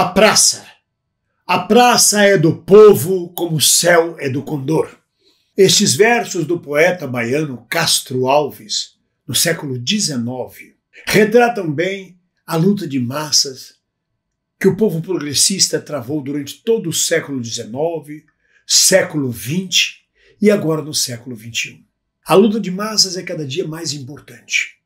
A praça. A praça é do povo como o céu é do condor. Estes versos do poeta baiano Castro Alves, no século XIX, retratam bem a luta de massas que o povo progressista travou durante todo o século XIX, século XX e agora no século XXI. A luta de massas é cada dia mais importante.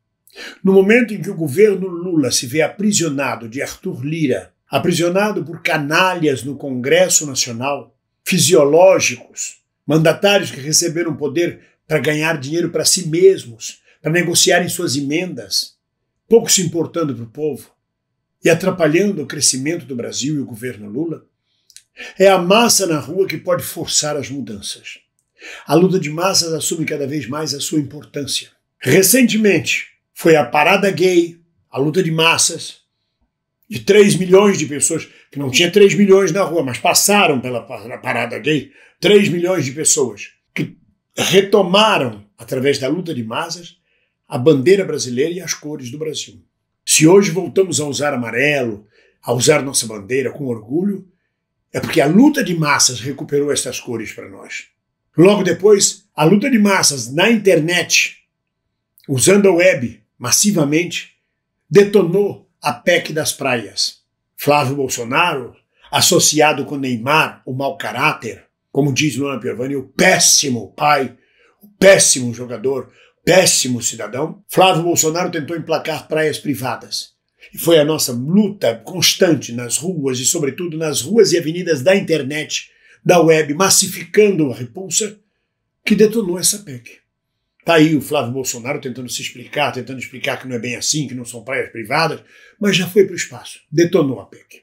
No momento em que o governo Lula se vê aprisionado de Arthur Lira aprisionado por canalhas no Congresso Nacional, fisiológicos, mandatários que receberam poder para ganhar dinheiro para si mesmos, para negociarem suas emendas, pouco se importando para o povo e atrapalhando o crescimento do Brasil e o governo Lula, é a massa na rua que pode forçar as mudanças. A luta de massas assume cada vez mais a sua importância. Recentemente, foi a parada gay, a luta de massas, de 3 milhões de pessoas, que não tinha 3 milhões na rua, mas passaram pela parada gay, 3 milhões de pessoas que retomaram, através da luta de massas, a bandeira brasileira e as cores do Brasil. Se hoje voltamos a usar amarelo, a usar nossa bandeira com orgulho, é porque a luta de massas recuperou essas cores para nós. Logo depois, a luta de massas na internet, usando a web massivamente, detonou a PEC das praias. Flávio Bolsonaro, associado com Neymar, o mau caráter, como diz Luana Piovani, o péssimo pai, o péssimo jogador, péssimo cidadão, Flávio Bolsonaro tentou emplacar praias privadas. E foi a nossa luta constante nas ruas e, sobretudo, nas ruas e avenidas da internet, da web, massificando a repulsa, que detonou essa PEC. Está aí o Flávio Bolsonaro tentando se explicar, tentando explicar que não é bem assim, que não são praias privadas, mas já foi para o espaço, detonou a PEC.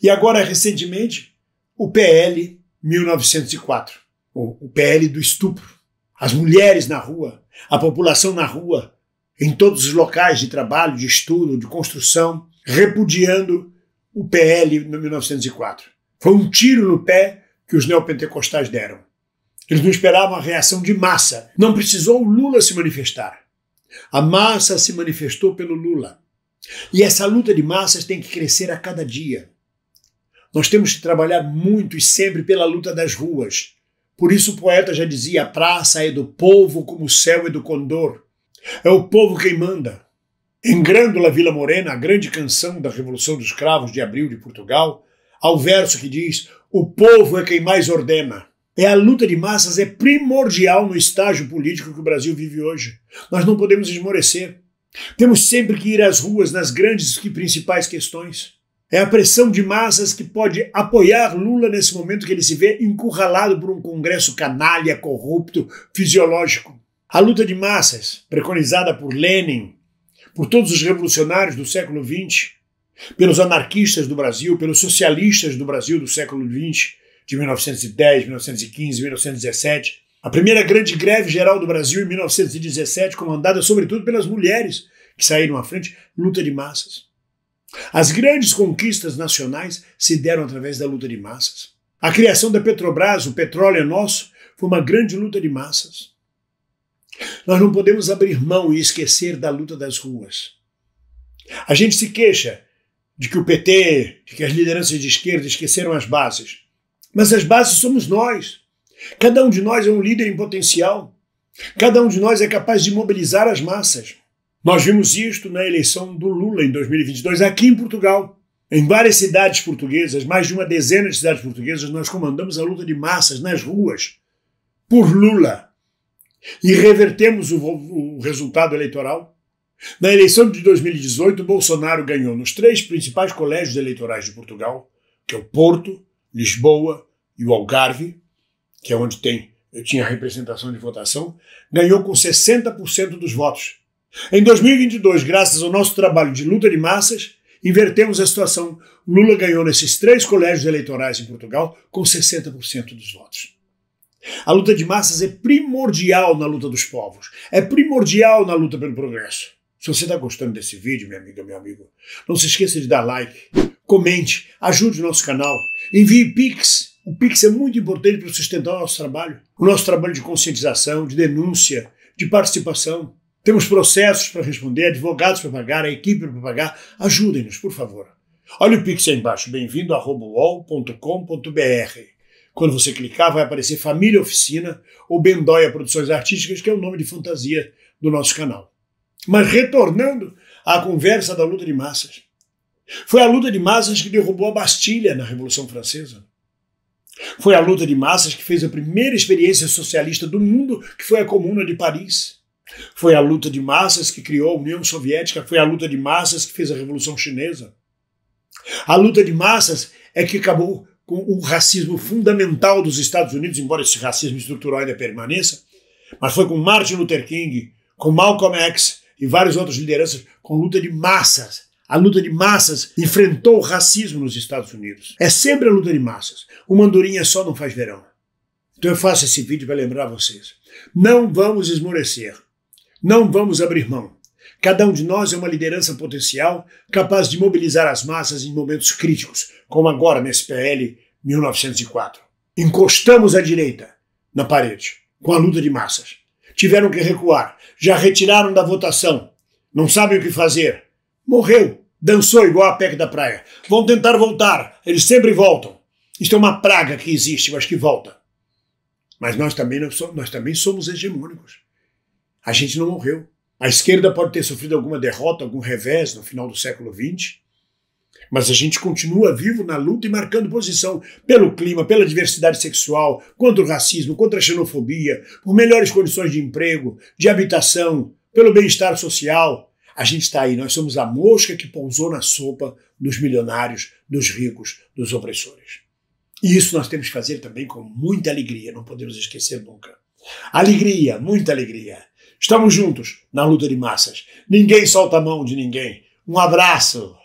E agora, recentemente, o PL 1904, o PL do estupro. As mulheres na rua, a população na rua, em todos os locais de trabalho, de estudo, de construção, repudiando o PL 1904. Foi um tiro no pé que os neopentecostais deram. Eles não esperavam a reação de massa. Não precisou o Lula se manifestar. A massa se manifestou pelo Lula. E essa luta de massas tem que crescer a cada dia. Nós temos que trabalhar muito e sempre pela luta das ruas. Por isso o poeta já dizia: a praça é do povo como o céu é do condor. É o povo quem manda. Em Grândola Vila Morena, a grande canção da Revolução dos Cravos de Abril de Portugal, há o verso que diz: O povo é quem mais ordena é a luta de massas é primordial no estágio político que o Brasil vive hoje. Nós não podemos esmorecer. Temos sempre que ir às ruas nas grandes e principais questões. É a pressão de massas que pode apoiar Lula nesse momento que ele se vê encurralado por um Congresso canalha, corrupto, fisiológico. A luta de massas, preconizada por Lenin, por todos os revolucionários do século XX, pelos anarquistas do Brasil, pelos socialistas do Brasil do século XX, de 1910, 1915, 1917. A primeira grande greve geral do Brasil em 1917, comandada sobretudo pelas mulheres que saíram à frente, luta de massas. As grandes conquistas nacionais se deram através da luta de massas. A criação da Petrobras, o petróleo é nosso, foi uma grande luta de massas. Nós não podemos abrir mão e esquecer da luta das ruas. A gente se queixa de que o PT, de que as lideranças de esquerda esqueceram as bases. Mas as bases somos nós. Cada um de nós é um líder em potencial. Cada um de nós é capaz de mobilizar as massas. Nós vimos isto na eleição do Lula em 2022 aqui em Portugal. Em várias cidades portuguesas, mais de uma dezena de cidades portuguesas, nós comandamos a luta de massas nas ruas por Lula e revertemos o, o resultado eleitoral. Na eleição de 2018, Bolsonaro ganhou nos três principais colégios eleitorais de Portugal, que é o Porto, Lisboa e o Algarve, que é onde tem, eu tinha representação de votação, ganhou com 60% dos votos. Em 2022, graças ao nosso trabalho de luta de massas, invertemos a situação. Lula ganhou nesses três colégios eleitorais em Portugal com 60% dos votos. A luta de massas é primordial na luta dos povos, é primordial na luta pelo progresso. Se você está gostando desse vídeo, minha amiga, meu amigo, não se esqueça de dar like comente, ajude o nosso canal, envie Pix. O Pix é muito importante para sustentar o nosso trabalho, o nosso trabalho de conscientização, de denúncia, de participação. Temos processos para responder, advogados para pagar, a equipe para pagar. Ajudem-nos, por favor. Olha o Pix aí embaixo, bem-vindo a robowall.com.br. Quando você clicar, vai aparecer Família Oficina ou Bendóia Produções Artísticas, que é o nome de fantasia do nosso canal. Mas retornando à conversa da luta de massas, foi a luta de massas que derrubou a Bastilha na Revolução Francesa. Foi a luta de massas que fez a primeira experiência socialista do mundo, que foi a Comuna de Paris. Foi a luta de massas que criou a União Soviética, foi a luta de massas que fez a Revolução Chinesa. A luta de massas é que acabou com o racismo fundamental dos Estados Unidos, embora esse racismo estrutural ainda permaneça, mas foi com Martin Luther King, com Malcolm X e várias outras lideranças, com luta de massas a luta de massas enfrentou o racismo nos Estados Unidos. É sempre a luta de massas. Uma andorinha só não faz verão. Então eu faço esse vídeo para lembrar vocês. Não vamos esmorecer. Não vamos abrir mão. Cada um de nós é uma liderança potencial capaz de mobilizar as massas em momentos críticos, como agora nesse PL 1904. Encostamos a direita na parede com a luta de massas. Tiveram que recuar, já retiraram da votação, não sabem o que fazer. Morreu, dançou igual a PEC da praia. Vão tentar voltar, eles sempre voltam. Isto é uma praga que existe, mas que volta. Mas nós também, somos, nós também somos hegemônicos. A gente não morreu. A esquerda pode ter sofrido alguma derrota, algum revés no final do século XX, mas a gente continua vivo na luta e marcando posição pelo clima, pela diversidade sexual, contra o racismo, contra a xenofobia, por melhores condições de emprego, de habitação, pelo bem-estar social, a gente está aí, nós somos a mosca que pousou na sopa dos milionários, dos ricos, dos opressores. E isso nós temos que fazer também com muita alegria, não podemos esquecer nunca. Alegria, muita alegria. Estamos juntos na luta de massas. Ninguém solta a mão de ninguém. Um abraço.